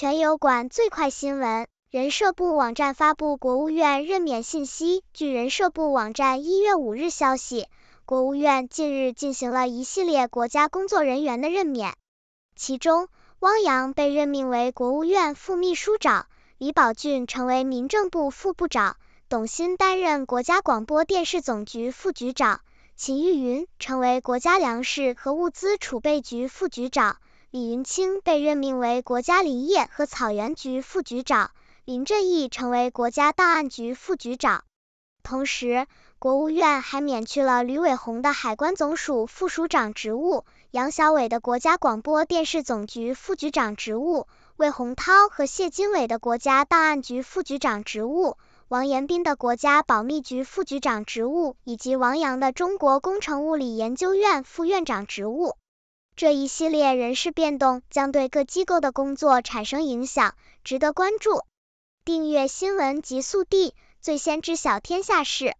全友管最快新闻，人社部网站发布国务院任免信息。据人社部网站一月五日消息，国务院近日进行了一系列国家工作人员的任免，其中汪洋被任命为国务院副秘书长，李宝俊成为民政部副部长，董欣担任国家广播电视总局副局长，秦玉云成为国家粮食和物资储备局副局长。李云清被任命为国家林业和草原局副局长，林振义成为国家档案局副局长。同时，国务院还免去了吕伟红的海关总署副署长职务，杨晓伟的国家广播电视总局副局长职务，魏洪涛和谢金伟的国家档案局副局长职务，王延斌的国家保密局副局长职务，以及王阳的中国工程物理研究院副院长职务。这一系列人事变动将对各机构的工作产生影响，值得关注。订阅新闻极速递，最先知晓天下事。